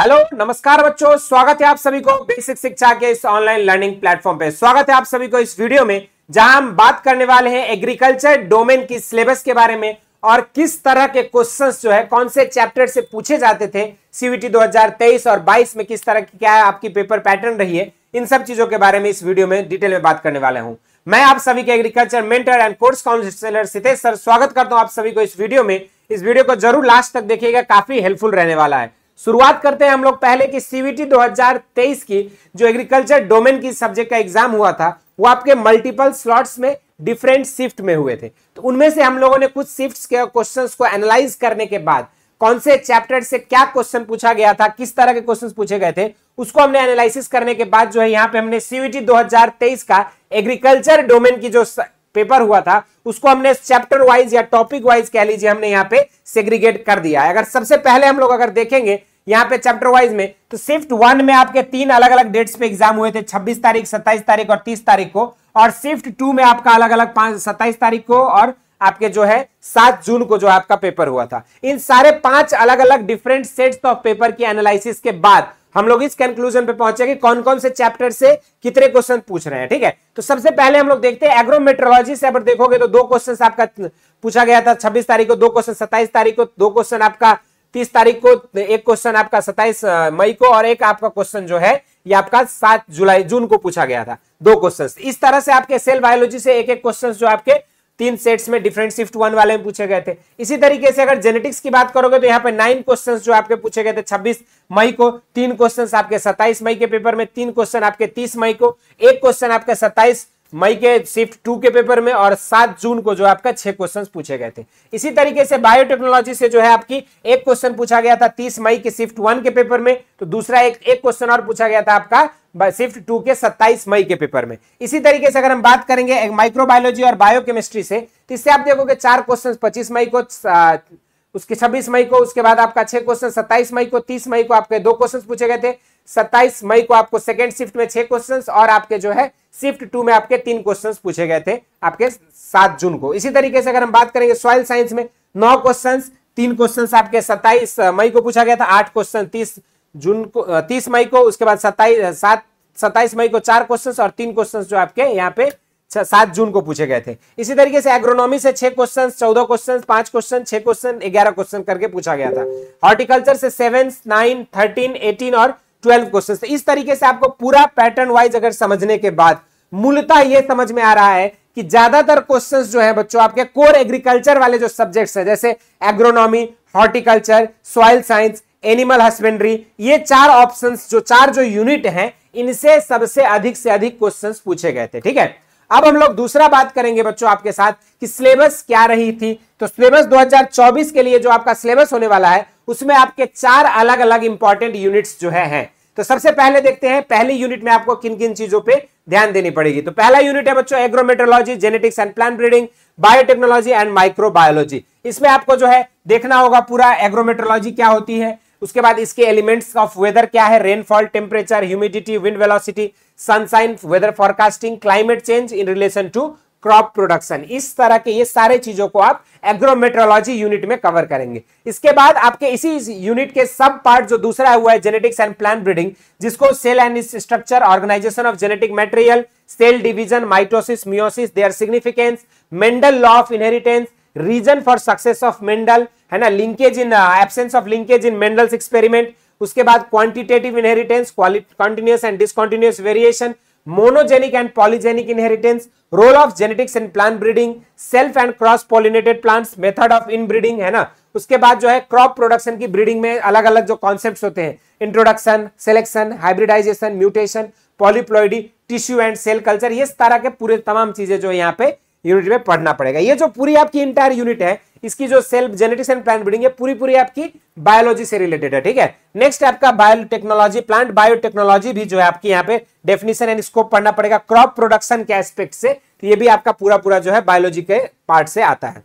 hello नमस्कार बच्चों स्वागत है आप सभी को बेसिक शिक्षा के इस ऑनलाइन लर्निंग प्लेटफॉर्म पे स्वागत है आप सभी को इस वीडियो में जहां हम बात करने वाले हैं एग्रीकल्चर डोमेन की सिलेबस के बारे में और किस तरह के क्वेश्चंस जो है कौन से चैप्टर से पूछे जाते थे सीवीटी 2023 और 22 में किस तरह की क्या है आपकी पेपर पैटर्न रही है इन सब चीजों के बारे में इस वीडियो में डिटेल में बात करने वाला हूँ मैं आप सभी के agriculture mentor and course counsellor Sitesh sir स्वागत करता हूँ आप सभी को इस वीडियो में इस वीडियो को जरूर लास्ट तक देखिएगा काफी हेल्पफुल रहने वाला है शुरुआत करते हैं हम लोग पहले की सीवीटी 2023 की जो एग्रीकल्चर डोमेन की सब्जेक्ट का एग्जाम हुआ था वो आपके मल्टीपल स्लॉट्स में डिफरेंट शिफ्ट में हुए थे तो उनमें से हम लोगों ने कुछ शिफ्ट के क्वेश्चन को एनालाइज करने के बाद कौन से चैप्टर से क्या क्वेश्चन पूछा गया था किस तरह के क्वेश्चन पूछे गए थे उसको हमने एनालिस करने के बाद जो है यहाँ पे हमने सीवीटी दो का एग्रीकल्चर डोमेन की जो पेपर हुआ था उसको हमने चैप्टर वाइज या टॉपिक वाइज कह लीजिए हमने यहाँ पे सेग्रीगेट कर दिया है अगर सबसे पहले हम लोग अगर देखेंगे यहाँ पे चैप्टर वाइज में तो शिफ्ट वन में आपके तीन अलग अलग डेट्स पे एग्जाम हुए थे 26 तारीख 27 तारीख और 30 तारीख को और शिफ्ट टू में आपका अलग अलग पांच सत्ताईस तारीख को और आपके जो है सात जून को जो आपका पेपर हुआ था इन सारे पांच अलग अलग डिफरेंट सेट्स ऑफ पेपर की एनालिसिस के बाद हम लोग इस कंक्लूजन पे पहुंचे कि कौन कौन से चैप्टर से कितने क्वेश्चन पूछ रहे हैं ठीक है तो सबसे पहले हम लोग देखते हैं एग्रोमेट्रोलॉजी से अगर देखोगे तो दो क्वेश्चन आपका पूछा गया था छब्बीस तारीख को दो क्वेश्चन सत्ताईस तारीख को दो क्वेश्चन आपका तीस तारीख को एक क्वेश्चन आपका सत्ताईस मई को और एक आपका क्वेश्चन जो है ये आपका सात जुलाई जून को पूछा गया था दो क्वेश्चन इस तरह से आपके सेल बायोलॉजी से एक एक क्वेश्चन जो आपके तीन सेट्स में डिफरेंट शिफ्ट वन वाले में पूछे गए थे इसी तरीके से अगर जेनेटिक्स की बात करोगे तो यहाँ पे नाइन क्वेश्चंस जो आपके पूछे गए थे 26 मई को तीन क्वेश्चंस आपके 27 मई के पेपर में तीन क्वेश्चन आपके 30 मई को एक क्वेश्चन आपके सत्ताईस मई के शिफ्ट टू के पेपर में और सात जून को जो आपका छह क्वेश्चन पूछे गए थे इसी तरीके से बायोटेक्नोलॉजी से जो है आपकी एक क्वेश्चन पूछा गया था तीस मई के शिफ्ट वन के पेपर में तो दूसरा एक एक क्वेश्चन और पूछा गया था आपका शिफ्ट टू के सत्ताईस मई के पेपर में इसी तरीके से अगर हम बात करेंगे माइक्रोबायोलॉजी और बायोकेमिस्ट्री से तो इससे आप देखोगे चार क्वेश्चन पच्चीस मई को उसके 26 मई को उसके बाद आपका छह क्वेश्चन 27 मई को 30 मई को आपके दो क्वेश्चन पूछे गए थे 27 मई को आपको सेकेंड शिफ्ट में छह क्वेश्चन और आपके जो है शिफ्ट टू में आपके तीन क्वेश्चन पूछे गए थे आपके सात जून को इसी तरीके से अगर हम बात करेंगे सॉइल साइंस में नौ क्वेश्चन तीन क्वेश्चन आपके सत्ताईस मई को पूछा गया था आठ क्वेश्चन तीस जून को तीस मई को उसके बाद सत्ताईस सात सत्ताईस मई को चार क्वेश्चन और तीन क्वेश्चन जो आपके यहाँ पे सात जून को पूछे गए थे इसी तरीके से एग्रोनॉमी से छह क्वेश्चन चौदह क्वेश्चन पांच क्वेश्चन छह क्वेश्चन ग्यारह क्वेश्चन करके पूछा गया था हॉर्टिकल्चर से सेवन नाइन थर्टीन एटीन और ट्वेल्व क्वेश्चन इस तरीके से आपको पूरा पैटर्न वाइज अगर समझने के बाद मूलतः यह समझ में आ रहा है कि ज्यादातर क्वेश्चंस जो है बच्चों आपके कोर एग्रीकल्चर वाले जो सब्जेक्ट्स हैं जैसे agronomy horticulture soil science animal husbandry ये चार ऑप्शंस जो चार जो यूनिट हैं इनसे सबसे अधिक से अधिक क्वेश्चंस पूछे गए थे ठीक है अब हम लोग दूसरा बात करेंगे बच्चों आपके साथ कि सिलेबस क्या रही थी तो सिलेबस 2024 के लिए जो आपका सिलेबस होने वाला है उसमें आपके चार अलग अलग इंपॉर्टेंट यूनिट्स जो है हैं तो सबसे पहले देखते हैं पहली यूनिट में आपको किन किन चीजों पर ध्यान देनी पड़ेगी तो पहला यूनिट है बच्चों agrometeorology genetics and plant breeding biotechnology and microbiology इसमें आपको जो है देखना होगा पूरा एग्रोमेट्रोलॉजी क्या होती है उसके बाद इसके एलिमेंट्स ऑफ वेदर क्या है rainfall temperature humidity wind velocity sunshine weather forecasting climate change in relation to crop production इस तरह के ये सारे चीजों को आप एग्रोमेट्रोलॉजी यूनिट में कवर करेंगे इसके बाद आपके इसी यूनिट के सब पार्ट जो दूसरा हुआ है जेनेटिक्स एंड प्लांट ब्रीडिंग जिसको cell and structure organization of genetic material cell division mitosis meiosis their significance Mendel law of inheritance reason for success of Mendel है ना linkage in absence of linkage in Mendel's experiment उसके बाद quantitative inheritance continuous and discontinuous variation monogenic and polygenic inheritance role of genetics and plant breeding self and cross pollinated plants method of in breeding है ना उसके बाद जो है crop production की breeding में अलग अलग जो कॉन्सेप्ट होते हैं introduction selection hybridization mutation polyploidy tissue and cell culture ये तरह के पूरे तमाम चीजें जो यहाँ पे यूनिट में पढ़ना पड़ेगा ये जो पूरी आपकी इंटायर यूनिट है इसकी जो self genetics and plant breeding है पूरी पूरी आपकी बायोलॉजी से रिलेटेड है ठीक है नेक्स्ट आपका बायोटेक्नोलॉजी प्लांट बायोटेक्नोलॉजी भी जो है आपकी यहाँ पे डेफिनेशन एंड स्कोप पढ़ना पड़ेगा क्रॉप प्रोडक्शन के एस्पेक्ट से तो ये भी आपका पूरा पूरा जो है बायोलॉजी के पार्ट से आता है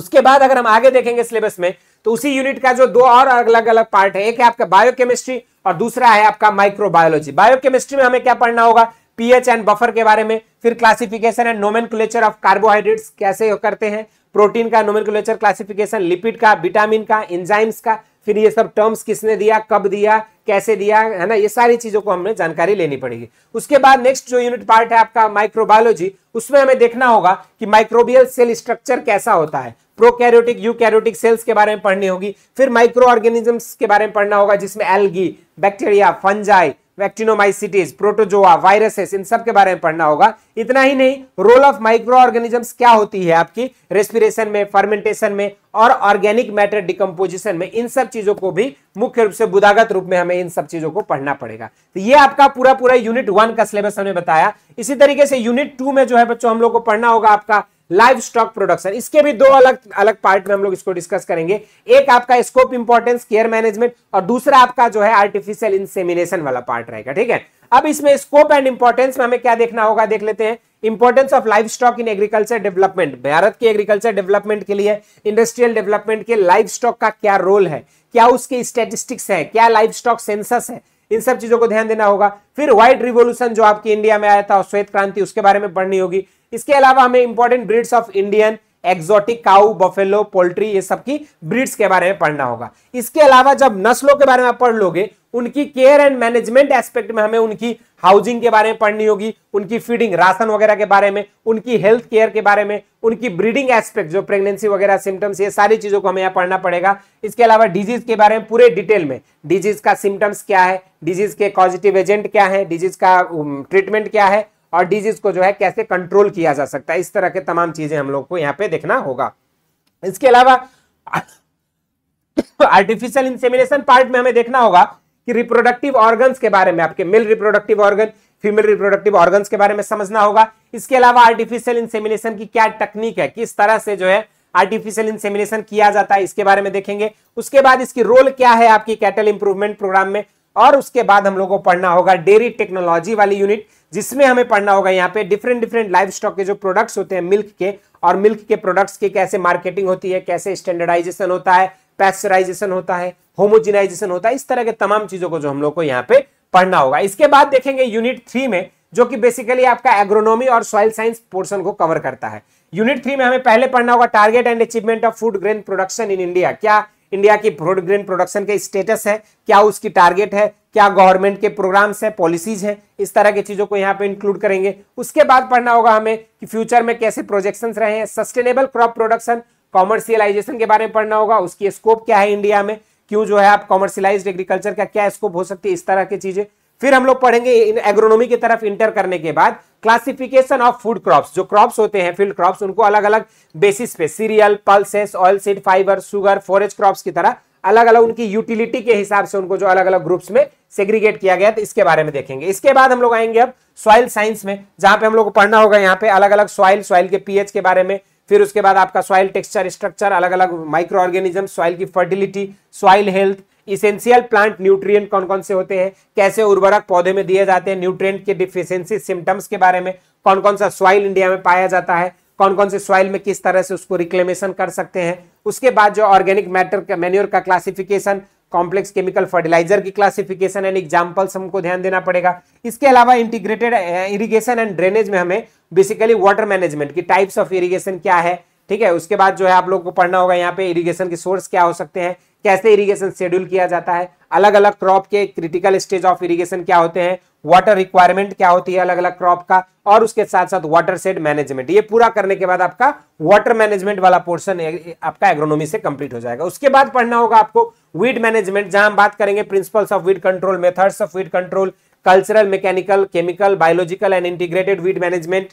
उसके बाद अगर हम आगे देखेंगे सिलेबस में तो उसी यूनिट का जो दो और अलग अलग पार्ट है एक है आपका बायोकेमिस्ट्री और दूसरा है आपका माइक्रोबायोलॉजी बायोकेमिस्ट्री में हमें क्या पढ़ना होगा पीएच एंड बफर के बारे में फिर classification and nomen of carbohydrates कैसे करते हैं प्रोटीन का नोमिकुलेचर क्लासिफिकेशन लिपिड का विटामिन का एंजाइम्स का फिर ये सब टर्म्स किसने दिया कब दिया कैसे दिया है ना ये सारी चीजों को हमें जानकारी लेनी पड़ेगी उसके बाद नेक्स्ट जो यूनिट पार्ट है आपका माइक्रोबायोलॉजी उसमें हमें देखना होगा कि माइक्रोबियल सेल स्ट्रक्चर कैसा होता है प्रोकैरियोटिक यूकैरियोटिक सेल्स के बारे में पढ़नी होगी फिर माइक्रो ऑर्गेनिजम्स के बारे में पढ़ना होगा जिसमें algae bacteria fungi actinomycetes protozoa viruses इन सब के बारे में पढ़ना होगा इतना ही नहीं रोल ऑफ माइक्रो ऑर्गेनिजम्स क्या होती है आपकी रेस्पिरेशन में फर्मेंटेशन में और ऑर्गेनिक मैटर डिकम्पोजिशन में इन सब चीजों को भी मुख्य रूप से बुदागत रूप में हमें इन सब चीजों को पढ़ना पड़ेगा तो ये आपका पूरा पूरा यूनिट वन का सिलेबस हमने बताया इसी तरीके से यूनिट टू में जो है बच्चों हम लोग को पढ़ना होगा आपका लाइव स्टॉक प्रोडक्शन इसके भी दो अलग अलग पार्ट में हम लोग इसको डिस्कस करेंगे एक आपका स्कोप इंपॉर्टेंस केयर मैनेजमेंट और दूसरा आपका जो है आर्टिफिशियल इंसेमिनेशन वाला पार्ट रहेगा ठीक है अब इसमें स्कोप एंड इंपॉर्टेंस में हमें क्या देखना होगा देख लेते हैं importance of livestock in agriculture development Bharat के एग्रीकल्चर डेवलपमेंट के लिए इंडस्ट्रियल डेवलपमेंट के लाइफ स्टॉक का क्या रोल है क्या उसके स्टेटिस्टिक्स है क्या लाइफ स्टॉक सेंसस है इन सब चीजों को ध्यान देना होगा फिर व्हाइट रिवोल्यूशन जो आपकी इंडिया में आया था श्वेत क्रांति उसके बारे में पढ़नी होगी इसके अलावा हमें important breeds of Indian exotic cow buffalo poultry ये सब की ब्रीड्स के बारे में पढ़ना होगा इसके अलावा जब नस्लों के बारे में आप पढ़ लोगे उनकी केयर एंड मैनेजमेंट एस्पेक्ट में हमें उनकी हाउसिंग के बारे में पढ़नी होगी उनकी फीडिंग राशन वगैरह के बारे में उनकी हेल्थ केयर के बारे में उनकी ब्रीडिंग एस्पेक्ट जो प्रेगनेंसी वगैरह सिम्टम्स ये सारी चीज़ों को हमें यहाँ पढ़ना पड़ेगा इसके अलावा डिजीज के बारे में पूरे डिटेल में डिजीज का सिम्टम्स क्या है डिजीज के पॉजिटिव एजेंट क्या है डिजीज का ट्रीटमेंट um, क्या है और डिजीज को जो है कैसे कंट्रोल किया जा सकता है इस तरह के तमाम चीजें हम लोग को यहाँ पे देखना होगा इसके अलावा आर्टिफिशियल इंसेमिनेशन पार्ट में हमें देखना होगा कि रिप्रोडक्टिव ऑर्गन्स के बारे में आपके male reproductive organ female reproductive organs के बारे में समझना होगा इसके अलावा आर्टिफिशियल इंसेमिनेशन की क्या टेक्निक है किस तरह से जो है आर्टिफिशियल इंसेमिनेशन किया जाता है इसके बारे में देखेंगे उसके बाद इसकी रोल क्या है आपकी कैटल इंप्रूवमेंट प्रोग्राम में और उसके बाद हम लोगों को पढ़ना होगा डेयरी टेक्नोलॉजी वाली यूनिट जिसमें हमें पढ़ना होगा यहाँ पे डिफरेंट डिफरेंट लाइफ स्टॉक के जो प्रोडक्ट्स होते हैं मिल्क के और मिल्क के प्रोडक्ट्स की कैसे मार्केटिंग होती है कैसे स्टैंडर्डाइजेशन होता है पैस्चराइजेशन होता है होमोजिनाइजेशन होता है इस तरह के तमाम चीजों को जो हम लोग को यहाँ पे पढ़ना होगा इसके बाद देखेंगे यूनिट थ्री में जो कि बेसिकली आपका एग्रोनॉमी और सॉइल साइंस पोर्शन को कवर करता है यूनिट थ्री में हमें पहले पढ़ना होगा target and achievement of food grain production in India क्या इंडिया की फ्रूट ग्रेन प्रोडक्शन के स्टेटस है क्या उसकी टारगेट है क्या गवर्नमेंट के प्रोग्राम्स हैं पॉलिसीज हैं इस तरह की चीज़ों को यहाँ पे इंक्लूड करेंगे उसके बाद पढ़ना होगा हमें कि फ्यूचर में कैसे प्रोजेक्शन रहे हैं सस्टेनेबल क्रॉप प्रोडक्शन कॉमर्शियलाइजेशन के बारे में पढ़ना होगा उसकी स्कोप क्या है इंडिया में क्यों जो है आप कॉमर्शियलाइज एग्रीकल्चर का क्या स्कोप हो सकती है इस तरह की चीज़ें फिर हम लोग पढ़ेंगे इन एग्रोनॉमी की तरफ इंटर करने के बाद क्लासिफिकेशन ऑफ फूड क्रॉप्स जो क्रॉप्स होते हैं फील्ड क्रॉप्स उनको अलग अलग बेसिस पे cereal pulses oil seed fibre sugar forage crops की तरह अलग अलग उनकी यूटिलिटी के हिसाब से उनको जो अलग अलग ग्रुप्स में सेग्रीगेट किया गया तो इसके बारे में देखेंगे इसके बाद हम लोग आएंगे अब सॉइल साइंस में जहां पे हम लोग को पढ़ना होगा यहाँ पे अलग अलग सॉइल सॉइल के पीएच के बारे में फिर उसके बाद आपका सॉइल टेक्सचर स्ट्रक्चर अलग अलग माइक्रो ऑर्गेनिज्म सॉइल की fertility soil health essential plant nutrient कौन कौन से होते हैं कैसे उर्वरक पौधे में दिए जाते हैं न्यूट्रिएंट के डिफिशियंसी सिम्टम्स के बारे में कौन कौन सा सॉइल इंडिया में पाया जाता है कौन कौन से सॉइल में किस तरह से उसको रिक्लेमेशन कर सकते हैं उसके बाद जो ऑर्गेनिक मैटर का मेन्योर का क्लासिफिकेशन कॉम्प्लेक्स केमिकल फर्टिलाइजर की क्लासिफिकेशन एंड एग्जाम्पल्स हमको ध्यान देना पड़ेगा इसके अलावा इंटीग्रेटेड इरिगेशन एंड ड्रेनेज में हमें बेसिकली वाटर मैनेजमेंट की टाइप्स ऑफ इरिगेशन क्या है ठीक है उसके बाद जो है आप लोग को पढ़ना होगा यहाँ पे इरिगेशन के सोर्स क्या हो सकते हैं कैसे इरिगेशन शेड्यूल किया जाता है अलग अलग क्रॉप के क्रिटिकल स्टेज ऑफ इरिगेशन क्या होते हैं वाटर रिक्वायरमेंट क्या होती है अलग अलग क्रॉप का और उसके साथ साथ वाटर सेड मैनेजमेंट ये पूरा करने के बाद आपका वाटर मैनेजमेंट वाला पोर्शन आपका एग्रोनॉमी से कंप्लीट हो जाएगा उसके बाद पढ़ना होगा आपको वीड मैनेजमेंट जहां हम बात करेंगे principles of weed control methods of weed control cultural mechanical chemical biological and integrated weed management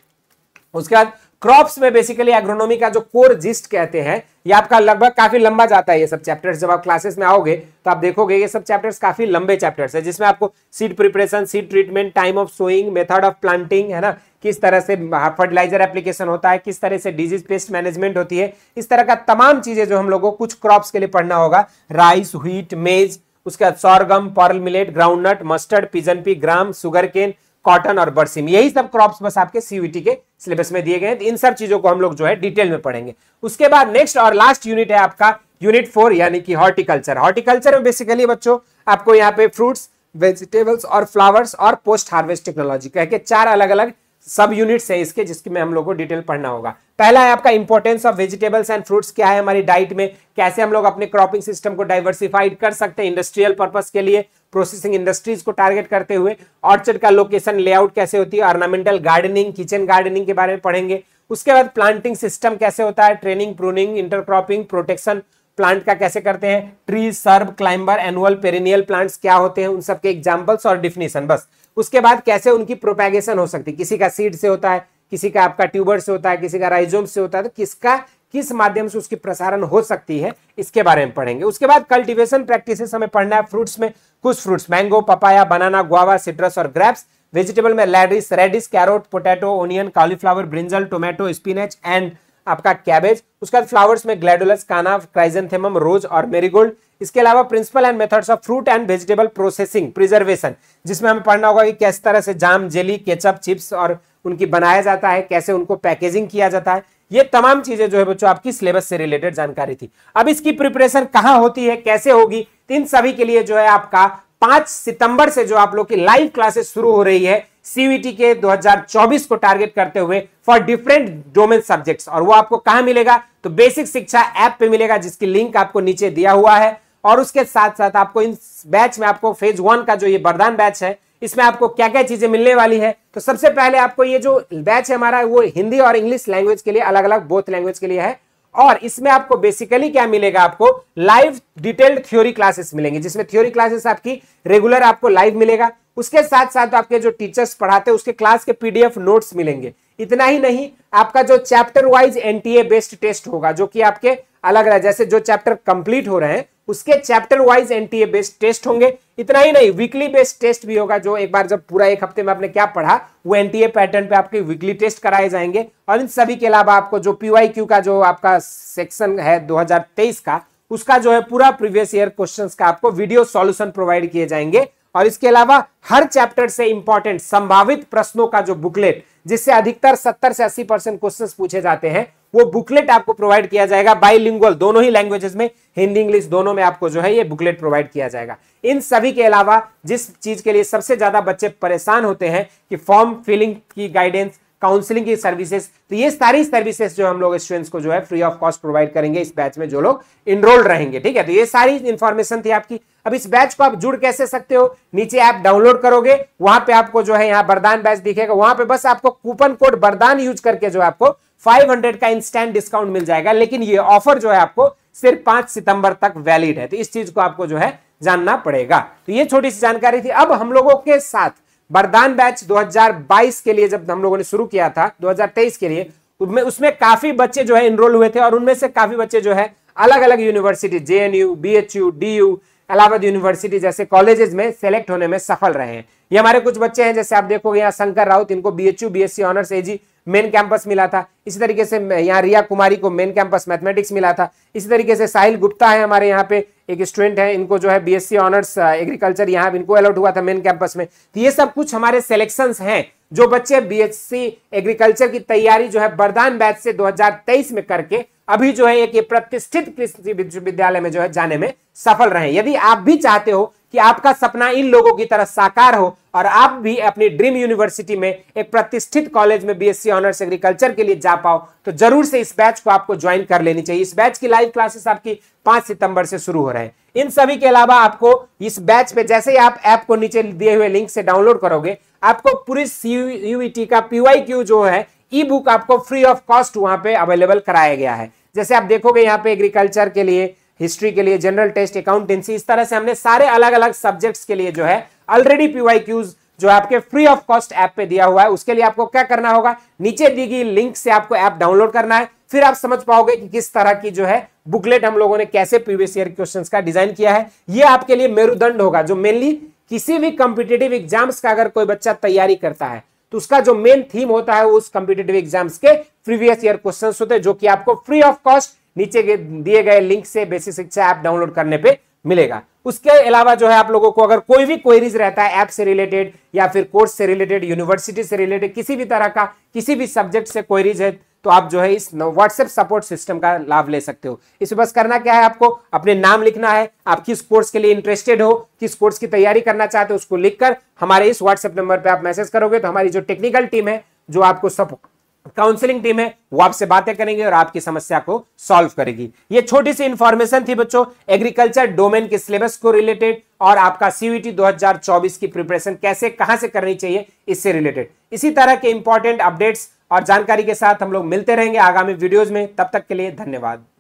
उसके बाद क्रॉप्स में बेसिकली एग्रोनॉमी का जो कोर जिस्ट कहते हैं ये आपका लगभग काफी लंबा जाता है ये सब चैप्टर्स जब आप क्लासेस में आओगे तो आप देखोगे ये सब चैप्टर्स काफी लंबे चैप्टर्स है जिसमें आपको seed preparation seed treatment time of sowing method of planting है ना किस तरह से फर्टिलाइजर एप्लीकेशन होता है किस तरह से डिजीज पेस्ट मैनेजमेंट होती है इस तरह का तमाम चीजें जो हम लोगों को कुछ क्रॉप्स के लिए पढ़ना होगा राइस व्हीट मेज उसके बाद sorghum pearl millet groundnut mustard pigeon pea gram sugarcane cotton और बरसीम यही सब क्रॉप्स बस आपके सीयूटी के सिलेबस में दिए गए हैं इन सब चीजों को हम लोग जो है डिटेल में पढ़ेंगे उसके बाद नेक्स्ट और लास्ट यूनिट है आपका यूनिट फोर यानी कि हॉर्टिकल्चर हॉर्टिकल्चर में बेसिकली बच्चों आपको यहाँ पे फ्रूट्स वेजिटेबल्स और फ्लावर्स और पोस्ट हार्वेस्ट टेक्नोलॉजी कह के चार अलग अलग सब यूनिट्स है इसके में हम लोग को डिटेल पढ़ना होगा पहला है आपका importance of vegetables and fruits क्या है हमारी डाइट में कैसे हम लोग अपने क्रॉपिंग सिस्टम को डाइवर्सिफाइड कर सकते हैं इंडस्ट्रियल पर्पस के लिए प्रोसेसिंग इंडस्ट्रीज को टारगेट करते हुए ऑर्चर्ड का लोकेशन लेआउट कैसे होती है ऑर्नामेंटल गार्डनिंग किचन गार्डनिंग के बारे में पढ़ेंगे उसके बाद प्लांटिंग सिस्टम कैसे होता है training pruning intercropping protection plant का कैसे करते हैं tree serve climber annual perennial plants क्या होते हैं उन सबके एग्जाम्पल्स और डिफिनेशन बस उसके बाद कैसे उनकी प्रोपैगेशन हो सकती है किसी का सीड से होता है किसी का आपका ट्यूबर से होता है किसी का राइजोम से होता है तो किसका किस माध्यम से उसकी प्रसारण हो सकती है इसके बारे में पढ़ेंगे उसके बाद कल्टिवेशन प्रैक्टिसेस हमें पढ़ना है फ्रूट्स में कुछ fruits mango papaya banana guava citrus और ग्रेप्स वेजिटेबल में ladies radish carrot potato onion cauliflower brinjal tomato spinach and आपका कैबेज उसके बाद फ्लावर्स में ग्लैडुलस काना क्राइजेंथेम रोज और मेरीगोल्ड इसके अलावा principle and methods of fruit and vegetable processing preservation जिसमें हमें पढ़ना होगा कि किस तरह से जाम जेली केचप चिप्स और उनकी बनाया जाता है कैसे उनको पैकेजिंग किया जाता है ये तमाम चीजें जो है बच्चों आपकी सिलेबस से रिलेटेड जानकारी थी अब इसकी प्रिपरेशन कहाँ होती है कैसे होगी इन सभी के लिए जो है आपका पांच सितंबर से जो आप लोग की लाइव क्लासेस शुरू हो रही है सीवीटी के 2024 को टारगेट करते हुए फॉर डिफरेंट डोमेन सब्जेक्ट्स और वो आपको कहा मिलेगा तो बेसिक शिक्षा ऐप पे मिलेगा जिसकी लिंक आपको नीचे दिया हुआ है और उसके साथ साथ आपको इन बैच में आपको फेज वन का जो ये वरदान बैच है इसमें आपको क्या क्या चीजें मिलने वाली है तो सबसे पहले आपको ये जो बैच है हमारा वो हिंदी और इंग्लिश लैंग्वेज के लिए अलग अलग बोथ लैंग्वेज के लिए है और इसमें आपको बेसिकली क्या मिलेगा आपको लाइव डिटेल्ड थ्योरी क्लासेस मिलेंगे जिसमें थ्योरी क्लासेस आपकी रेगुलर आपको लाइव मिलेगा उसके साथ साथ आपके जो टीचर्स पढ़ाते हैं उसके क्लास के पीडीएफ नोट्स मिलेंगे इतना ही नहीं आपका जो chapter wise NTA based test होगा जो कि आपके अलग अलग जैसे जो चैप्टर कंप्लीट हो रहे हैं उसके chapter wise NTA based test होंगे इतना ही नहीं वीकली बेस्ड टेस्ट भी होगा जो एक बार जब पूरा एक हफ्ते में आपने क्या पढ़ा वो एनटीए पैटर्न पे आपके वीकली टेस्ट कराए जाएंगे और इन सभी के अलावा आपको जो पीवाईक्यू का जो आपका सेक्शन है 2023 का उसका जो है पूरा प्रीवियस ईयर क्वेश्चन का आपको वीडियो सोल्यूशन प्रोवाइड किए जाएंगे और इसके अलावा हर चैप्टर से इंपॉर्टेंट संभावित प्रश्नों का जो बुकलेट जिससे अधिकतर 70 से 80 परसेंट क्वेश्चन पूछे जाते हैं वो बुकलेट आपको प्रोवाइड किया जाएगा बाई दोनों ही लैंग्वेजेस में हिंदी इंग्लिश दोनों में आपको जो है ये बुकलेट प्रोवाइड किया जाएगा इन सभी के अलावा जिस चीज के लिए सबसे ज्यादा बच्चे परेशान होते हैं कि फॉर्म फिलिंग की गाइडेंस काउंसलिंग की सर्विसेज तो ये सारी सर्विसेज जो हम लोग स्टूडेंट्स को जो है फ्री ऑफ कॉस्ट प्रोवाइड करेंगे इस बैच में जो लोग इनरोल्ड रहेंगे ठीक है तो ये सारी इन्फॉर्मेशन थी आपकी अब इस बैच को आप जुड़ कैसे सकते हो नीचे ऐप डाउनलोड करोगे वहां पे आपको जो है यहाँ बरदान बैच दिखेगा वहां पे बस आपको कूपन कोड बरदान यूज करके जो है आपको 500 का इंस्टेंट डिस्काउंट मिल जाएगा लेकिन ये ऑफर जो है आपको सिर्फ पांच सितंबर तक वैलिड है तो इस चीज को आपको जो है जानना पड़ेगा तो ये छोटी सी जानकारी थी अब हम लोगों के साथ बरदान बैच 2022 के लिए जब हम लोगों ने शुरू किया था 2023 के लिए उसमें उसमें काफी बच्चे जो है इनरोल हुए थे और उनमें से काफी बच्चे जो है अलग अलग university J N U B H U D U Allahabad university जैसे कॉलेजेस में सेलेक्ट होने में सफल रहे हैं ये हमारे कुछ बच्चे हैं जैसे आप देखोगे यहाँ शंकर राउत इनको B H U B S C honours ag main campus मिला था इसी तरीके से यहाँ रिया कुमारी को मेन कैंपस मैथमेटिक्स मिला था इसी तरीके से साहिल गुप्ता है हमारे यहाँ पे एक स्टूडेंट है इनको जो है बीएससी ऑनर्स एग्रीकल्चर यहाँ इनको अलॉट हुआ था मेन कैंपस में तो ये सब कुछ हमारे सिलेक्शन हैं जो बच्चे बीएससी एग्रीकल्चर की तैयारी जो है बरदान बैच से 2023 में करके अभी जो है एक ये प्रतिष्ठित कृषि विश्वविद्यालय में जो है जाने में सफल रहे यदि आप भी चाहते हो कि आपका सपना इन लोगों की तरह साकार हो और आप भी अपनी ड्रीम यूनिवर्सिटी में एक प्रतिष्ठित कॉलेज में बीएससी ऑनर्स एग्रीकल्चर के लिए जा पाओ तो जरूर से इस बैच को आपको ज्वाइन कर लेनी चाहिए इस बैच की लाइव क्लासेस आपकी पांच सितंबर से शुरू हो रहे हैं इन सभी के अलावा आपको इस बैच पे जैसे ही आप ऐप को नीचे दिए हुए लिंक से डाउनलोड करोगे आपको पूरी सीयूटी e का पीवाई जो है ई बुक आपको फ्री ऑफ कॉस्ट वहां पे अवेलेबल कराया गया है जैसे आप देखोगे यहाँ पे एग्रीकल्चर के लिए हिस्ट्री के लिए जनरल टेस्ट अकाउंटेंसी इस तरह से हमने सारे अलग अलग सब्जेक्ट्स के लिए जो है ऑलरेडी पीवाई क्यूज जो आपके फ्री ऑफ कॉस्ट ऐप पे दिया हुआ है उसके लिए आपको क्या करना होगा नीचे दी गई लिंक से आपको ऐप डाउनलोड करना है फिर आप समझ पाओगे कि किस तरह की जो है बुकलेट हम लोगों ने कैसे प्रीवियस ईयर क्वेश्चंस का डिजाइन किया है ये आपके लिए मेरुदंड होगा जो मेनली किसी भी कॉम्पिटेटिव एग्जाम्स का अगर कोई बच्चा तैयारी करता है तो उसका जो मेन थीम होता है उस कॉम्पिटेटिव एग्जाम्स के प्रीवियस ईयर क्वेश्चन होते जो कि आपको फ्री ऑफ कॉस्ट नीचे दिए गए लिंक से बेसिक शिक्षा ऐप डाउनलोड करने पर मिलेगा उसके अलावा जो है आप लोगों को अगर कोई भी क्वेरीज रहता है ऐप से रिलेटेड या फिर कोर्स से रिलेटेड यूनिवर्सिटी से रिलेटेड किसी भी तरह का किसी भी सब्जेक्ट से क्वेरीज है तो आप जो है इस व्हाट्सएप सपोर्ट सिस्टम का लाभ ले सकते हो इसमें बस करना क्या है आपको अपने नाम लिखना है आप किस कोर्स के लिए इंटरेस्टेड हो किस कोर्स की तैयारी करना चाहते हो उसको लिखकर हमारे इस व्हाट्सएप नंबर पर आप मैसेज करोगे तो हमारी जो टेक्निकल टीम है जो आपको सपोर्ट काउंसलिंग टीम है वो आपसे बातें करेंगे और आपकी समस्या को सॉल्व करेगी ये छोटी सी इंफॉर्मेशन थी बच्चों एग्रीकल्चर डोमेन के सिलेबस को रिलेटेड और आपका सीवीटी 2024 की प्रिपरेशन कैसे कहां से करनी चाहिए इससे रिलेटेड इसी तरह के इंपॉर्टेंट अपडेट्स और जानकारी के साथ हम लोग मिलते रहेंगे आगामी वीडियोज में तब तक के लिए धन्यवाद